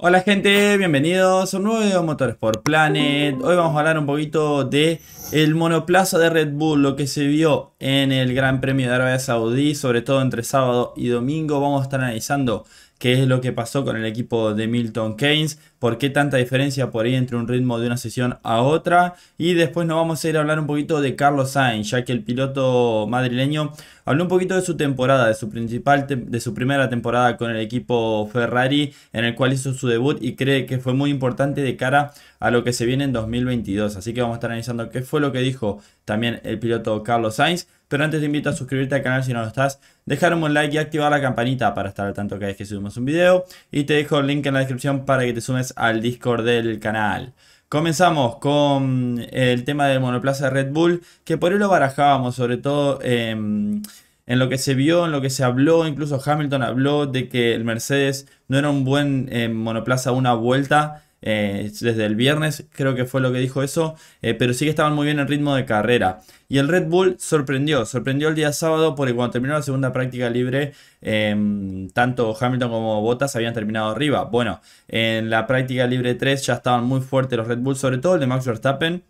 Hola gente, bienvenidos a un nuevo video de Motorsport Planet. Hoy vamos a hablar un poquito de el monoplaza de Red Bull, lo que se vio en el Gran Premio de Arabia Saudí, sobre todo entre sábado y domingo. Vamos a estar analizando qué es lo que pasó con el equipo de Milton Keynes, por qué tanta diferencia por ahí entre un ritmo de una sesión a otra. Y después nos vamos a ir a hablar un poquito de Carlos Sainz, ya que el piloto madrileño habló un poquito de su temporada, de su principal, de su primera temporada con el equipo Ferrari, en el cual hizo su debut y cree que fue muy importante de cara a lo que se viene en 2022. Así que vamos a estar analizando qué fue lo que dijo también el piloto Carlos Sainz. Pero antes te invito a suscribirte al canal si no lo estás, dejar un like y activar la campanita para estar al tanto cada vez que subimos un video. Y te dejo el link en la descripción para que te sumes al Discord del canal. Comenzamos con eh, el tema del monoplaza Red Bull, que por ello barajábamos, sobre todo... Em, en lo que se vio, en lo que se habló, incluso Hamilton habló de que el Mercedes no era un buen eh, monoplaza una vuelta. Eh, desde el viernes, creo que fue lo que dijo eso, eh, pero sí que estaban muy bien en ritmo de carrera. Y el Red Bull sorprendió, sorprendió el día sábado porque cuando terminó la segunda práctica libre, em, tanto Hamilton como Bottas habían terminado arriba. Bueno, en la práctica libre 3 ya estaban muy fuertes los Red Bull, sobre todo el de Max Verstappen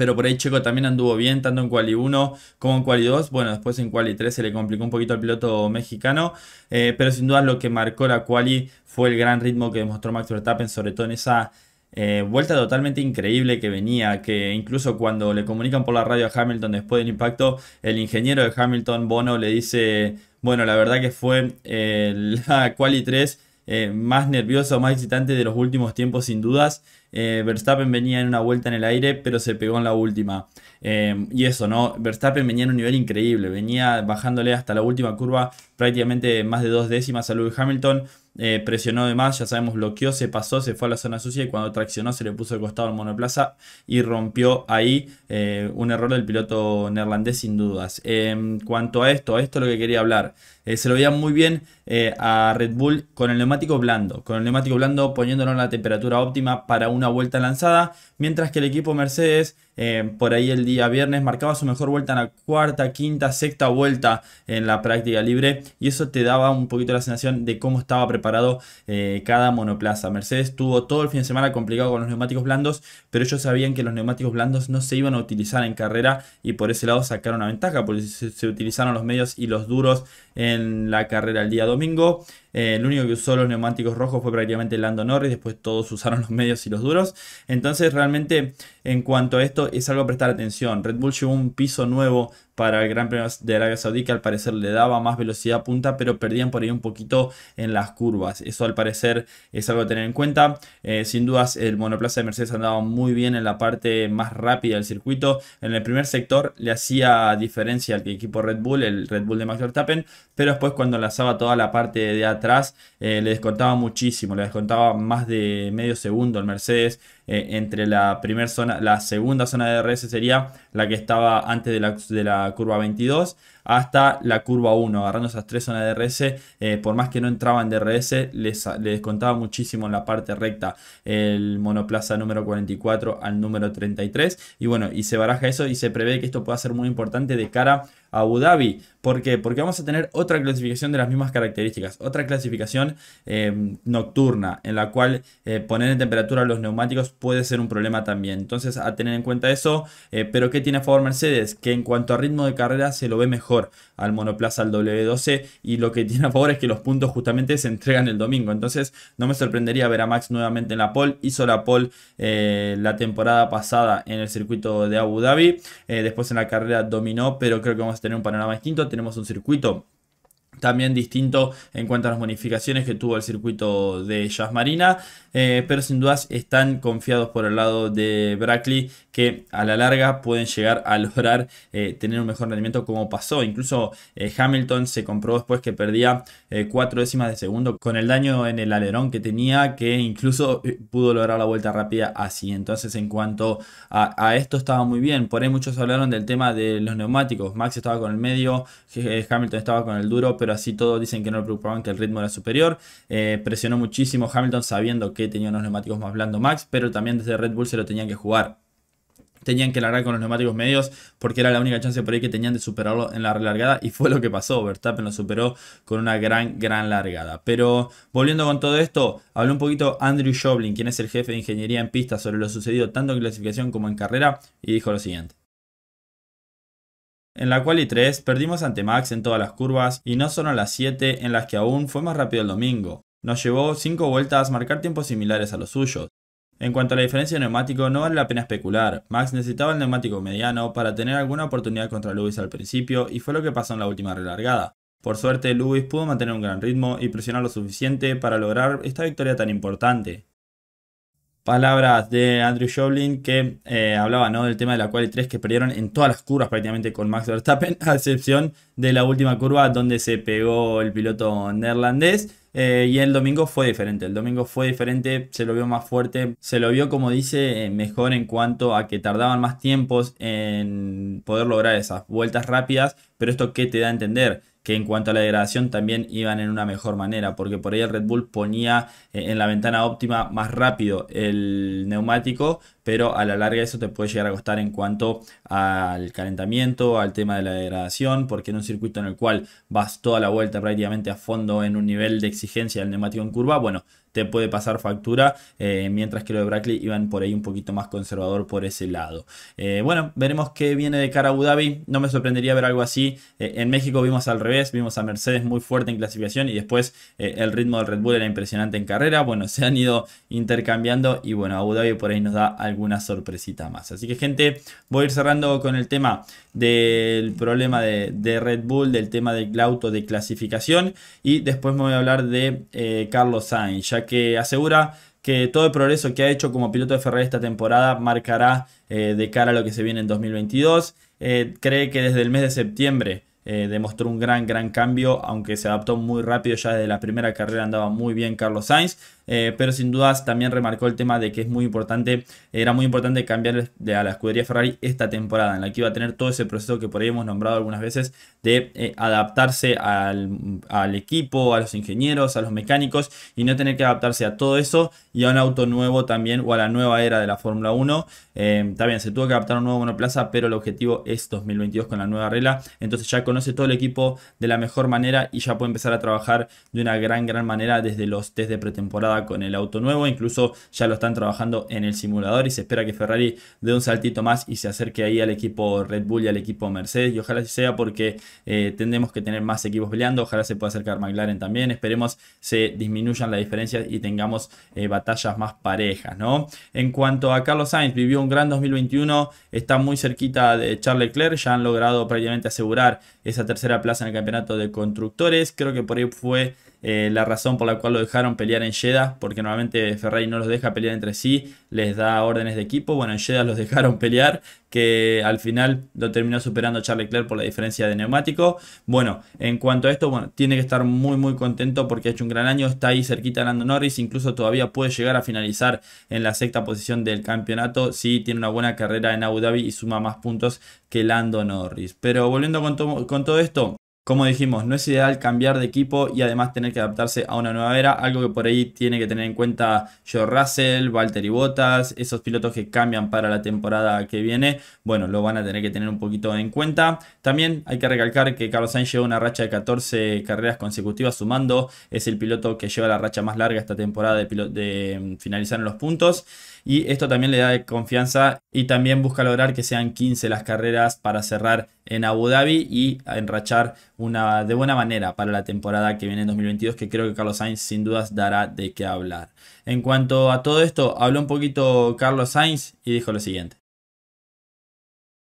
pero por ahí Checo también anduvo bien, tanto en Quali 1 como en Quali 2. Bueno, después en Quali 3 se le complicó un poquito al piloto mexicano, eh, pero sin duda lo que marcó la Quali fue el gran ritmo que demostró Max Verstappen, sobre todo en esa eh, vuelta totalmente increíble que venía, que incluso cuando le comunican por la radio a Hamilton después del impacto, el ingeniero de Hamilton, Bono, le dice, bueno, la verdad que fue eh, la Quali 3 más nerviosa, más excitante de los últimos tiempos sin dudas. Eh, Verstappen venía en una vuelta en el aire, pero se pegó en la última. Eh, y eso, ¿no? Verstappen venía en un nivel increíble, venía bajándole hasta la última curva prácticamente más de dos décimas a Lewis Hamilton. Eh, presionó de más, ya sabemos, bloqueó, se pasó, se fue a la zona sucia y cuando traccionó se le puso el costado al monoplaza y rompió ahí un error del piloto neerlandés sin dudas. En cuanto a esto, a esto es lo que quería hablar. se lo veía muy bien a Red Bull con el neumático blando, con el neumático blando poniéndolo en la temperatura óptima para un una vuelta lanzada, mientras que el equipo Mercedes eh, por ahí el día viernes marcaba su mejor vuelta en la cuarta, quinta, sexta vuelta en la práctica libre y eso te daba un poquito la sensación de cómo estaba preparado eh, cada monoplaza. Mercedes tuvo todo el fin de semana complicado con los neumáticos blandos, pero ellos sabían que los neumáticos blandos no se iban a utilizar en carrera y por ese lado sacaron una ventaja porque se utilizaron los medios y los duros en la carrera el día domingo. Eh, el único que usó los neumáticos rojos fue prácticamente Lando Norris, después todos usaron los medios y los duros. Entonces realmente en cuanto a esto es algo a prestar atención. Red Bull llevó un piso nuevo para el Gran Premio de Arabia Saudí que al parecer le daba más velocidad punta pero perdían por ahí un poquito en las curvas. Eso al parecer es algo a tener en cuenta. Eh, sin dudas el monoplaza de Mercedes andaba muy bien en la parte más rápida del circuito. En el primer sector le hacía diferencia al equipo Red Bull, el Red Bull de Max Verstappen, pero después cuando lanzaba toda la parte de atrás eh, le descontaba muchísimo, le descontaba más de medio segundo el Mercedes. Eh, entre la primera zona, la segunda zona de DRS sería la que estaba antes de la, de la curva 22 hasta la curva 1, agarrando esas tres zonas de DRS, eh, por más que no entraban de DRS, les, les contaba muchísimo en la parte recta el monoplaza número 44 al número 33. Y bueno, y se baraja eso y se prevé que esto pueda ser muy importante de cara a Abu Dhabi. ¿Por qué? Porque vamos a tener otra clasificación de las mismas características, otra clasificación em, nocturna, en la cual eh, poner en temperatura los neumáticos puede ser un problema también. Entonces, a tener en cuenta eso, eh, pero ¿qué tiene a favor Mercedes? Que en cuanto a ritmo de carrera se lo ve mejor al monoplaza al W12 y lo que tiene a favor es que los puntos justamente se entregan el domingo. Entonces no me sorprendería ver a Max nuevamente en la pole. Hizo la pole eh, la temporada pasada en el circuito de Abu Dhabi. Eh, después en la carrera dominó, pero creo que vamos a tener un panorama distinto. Tenemos un circuito también distinto en cuanto a las modificaciones que tuvo el circuito de Jazz Marina, eh, pero sin dudas están confiados por el lado de Brackley que a la larga pueden llegar a lograr eh, tener un mejor rendimiento como pasó. Incluso eh, Hamilton se comprobó después que perdía cuatro décimas de segundo con el daño en el alerón que tenía que incluso pudo lograr la vuelta rápida así. Entonces en cuanto a, a esto estaba muy bien. Por ahí muchos hablaron del tema de los neumáticos. Max estaba con el medio, Hamilton estaba con el duro, pero así todos dicen que no le preocupaban, que el ritmo era superior. Eh, presionó muchísimo Hamilton sabiendo que tenía unos neumáticos más blandos Max, pero también desde Red Bull se lo tenían que jugar tenían que largar con los neumáticos medios porque era la única chance por ahí que tenían de superarlo en la relargada y fue lo que pasó. Verstappen lo superó con una gran, gran largada. Pero volviendo con todo esto, habló un poquito Andrew Joblin, quien es el jefe de ingeniería en pista, sobre lo sucedido tanto en clasificación como en carrera y dijo lo siguiente. En la y 3 perdimos ante Max en todas las curvas y no solo en las 7 en las que aún fue más rápido el domingo. Nos llevó 5 vueltas marcar tiempos similares a los suyos. En cuanto a la diferencia de neumático, no vale la pena especular. Max necesitaba el neumático mediano para tener alguna oportunidad contra Lewis al principio y fue lo que pasó en la última relargada. Por suerte, Lewis pudo mantener un gran ritmo y presionar lo suficiente para lograr esta victoria tan importante palabras de Andrew Joblin que eh, hablaba ¿no? del tema de la cual 3 que perdieron en todas las curvas prácticamente con Max Verstappen, a excepción de la última curva donde se pegó el piloto neerlandés. Eh, y el domingo fue diferente, el domingo fue diferente, se lo vio más fuerte, se lo vio como dice eh, mejor en cuanto a que tardaban más tiempos en poder lograr esas vueltas rápidas, pero esto qué te da a entender, que en cuanto a la degradación también iban en una mejor manera, porque por ahí el Red Bull ponía eh, en la ventana óptima más rápido el neumático, pero a la larga eso te puede llegar a costar en cuanto al calentamiento, al tema de la degradación, porque en un circuito en el cual vas toda la vuelta prácticamente a fondo en un nivel de exigencia del neumático en curva, bueno, te puede pasar factura, eh, mientras que lo de Brackley iban por ahí un poquito más conservador por ese lado. Eh, bueno, veremos qué viene de cara a Abu Dhabi, no me sorprendería ver algo así. Eh, en México vimos al revés, vimos a Mercedes muy fuerte en clasificación y después el ritmo del Red Bull era impresionante en carrera. Bueno, se han ido intercambiando y bueno, Abu Dhabi por ahí nos da alguna sorpresita más. Así que gente, voy a ir cerrando con el tema del problema de, de Red Bull, del tema del auto de clasificación y después me voy a hablar de Carlos Sainz, ya que asegura que todo el progreso que ha hecho como piloto de Ferrari esta temporada marcará eh, de cara a lo que se viene en 2022. Eh, cree que desde el mes de septiembre eh, demostró un gran, gran cambio, aunque se adaptó muy rápido, ya desde la primera carrera andaba muy bien Carlos Sainz. Eh, pero sin dudas también remarcó el tema de que es muy importante, era muy importante cambiar a la escudería Ferrari esta temporada, en la que iba a tener todo ese proceso que por ahí hemos nombrado algunas veces de eh, adaptarse al, equipo, a los ingenieros, a los mecánicos y no tener que adaptarse a todo eso y a un auto nuevo también o a la nueva era de la Fórmula 1. Eh, también se tuvo que adaptar a un nuevo monoplaza, pero el objetivo es 2022 con la nueva regla. Entonces ya conoce todo el equipo de la mejor manera y ya puede empezar a trabajar de una gran, gran manera desde los test de pretemporada con el auto nuevo, incluso ya lo están trabajando en el simulador y se espera que Ferrari dé un saltito más y se acerque ahí al equipo Red Bull y al equipo Mercedes y ojalá sea porque eh, tendremos que tener más equipos peleando, ojalá se pueda acercar McLaren también, esperemos se disminuyan las diferencias y tengamos eh, batallas más parejas, ¿no? En cuanto a Carlos Sainz, vivió un gran 2021, está muy cerquita de Charles Leclerc, ya han logrado prácticamente asegurar esa tercera plaza en el campeonato de constructores. Creo que por ahí fue eh, la razón por la cual lo dejaron pelear en Jeddah, porque normalmente Ferrari no los deja pelear entre sí, les da órdenes de equipo. Bueno, en Jeddah los dejaron pelear que al final lo terminó superando Charles Leclerc por la diferencia de neumático. Bueno, en cuanto a esto, bueno, tiene que estar muy muy contento porque ha hecho un gran año, está ahí cerquita Lando Norris, incluso todavía puede llegar a finalizar en la sexta posición del campeonato si tiene una buena carrera en Abu Dhabi y suma más puntos que Lando Norris. Pero volviendo con, con todo esto, como dijimos, no es ideal cambiar de equipo y además tener que adaptarse a una nueva era, algo que por ahí tiene que tener en cuenta Joe Russell, y Bottas, esos pilotos que cambian para la temporada que viene, bueno, lo van a tener que tener un poquito en cuenta. También hay que recalcar que Carlos Sainz lleva una racha de 14 carreras consecutivas sumando, es el piloto que lleva la racha más larga esta temporada de, de mm, finalizar en los puntos y esto también le da confianza y también busca lograr que sean 15 las carreras para cerrar en Abu Dhabi y enrachar una, de buena manera para la temporada que viene en 2022, que creo que Carlos Sainz sin dudas dará de qué hablar. En cuanto a todo esto, habló un poquito Carlos Sainz y dijo lo siguiente.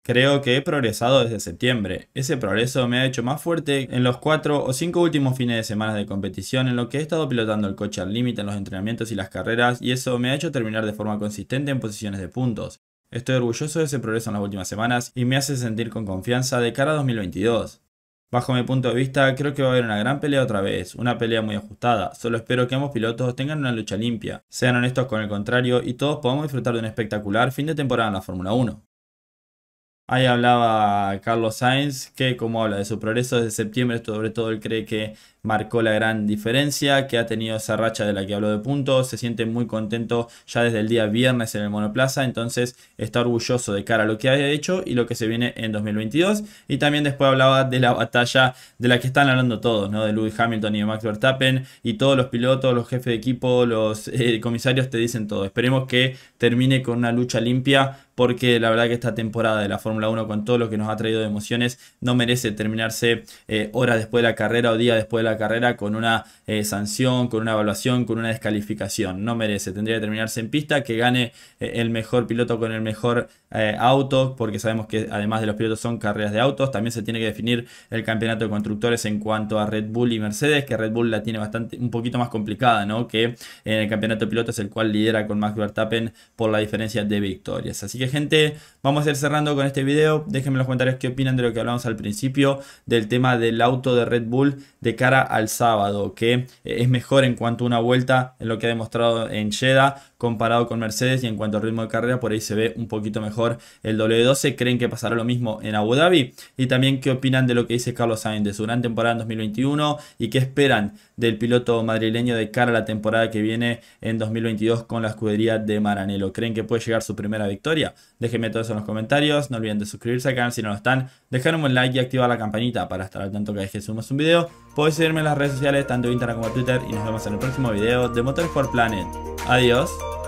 Creo que he progresado desde septiembre. Ese progreso me ha hecho más fuerte en los cuatro o cinco últimos fines de semana de competición en lo que he estado pilotando el coche al límite en los entrenamientos y las carreras y eso me ha hecho terminar de forma consistente en posiciones de puntos. Estoy orgulloso de ese progreso en las últimas semanas y me hace sentir con confianza de cara a 2022. Bajo mi punto de vista, creo que va a haber una gran pelea otra vez, una pelea muy ajustada. Solo espero que ambos pilotos tengan una lucha limpia, sean honestos con el contrario y todos podamos disfrutar de un espectacular fin de temporada en la Fórmula 1. Ahí hablaba Carlos Sainz, que como habla de su progreso desde septiembre, sobre todo él cree que marcó la gran diferencia, que ha tenido esa racha de la que habló de puntos, se siente muy contento ya desde el día viernes en el monoplaza, entonces está orgulloso de cara a lo que ha hecho y lo que se viene en 2022. Y también después hablaba de la batalla de la que están hablando todos, ¿no? de Lewis Hamilton y de Max Verstappen, y todos los pilotos, los jefes de equipo, los eh, comisarios te dicen todo. Esperemos que termine con una lucha limpia porque la verdad que esta temporada de la Fórmula 1 con todo lo que nos ha traído de emociones no merece terminarse eh, horas después de la carrera o días después de la carrera con una eh, sanción, con una evaluación, con una descalificación. No merece, tendría que terminarse en pista, que gane eh, el mejor piloto con el mejor eh, auto, porque sabemos que además de los pilotos son carreras de autos, también se tiene que definir el campeonato de constructores en cuanto a Red Bull y Mercedes, que Red Bull la tiene bastante un poquito más complicada, ¿no? Que en el campeonato de pilotos el cual lidera con Max Verstappen por la diferencia de victorias. Así que gente, vamos a ir cerrando con este video. Déjenme en los comentarios qué opinan de lo que hablamos al principio del tema del auto de Red Bull de cara al sábado, que eh, es mejor en cuanto a una vuelta en lo que ha demostrado en Jeddah comparado con Mercedes y en cuanto al ritmo de carrera por ahí se ve un poquito mejor el W12. ¿Creen que pasará lo mismo en Abu Dhabi? Y también qué opinan de lo que dice Carlos Sainz de su gran temporada en 2021 y qué esperan del piloto madrileño de cara a la temporada que viene en 2022 con la escudería de Maranello. ¿Creen que puede llegar su primera victoria? Déjenme todo eso en los comentarios. No olviden de suscribirse al canal si no lo están. Dejar un like y activar la campanita para estar al tanto cada vez que subimos un video. Puede ser en las redes sociales, tanto Instagram como Twitter, y nos vemos en el próximo video de motor for Planet. Adiós.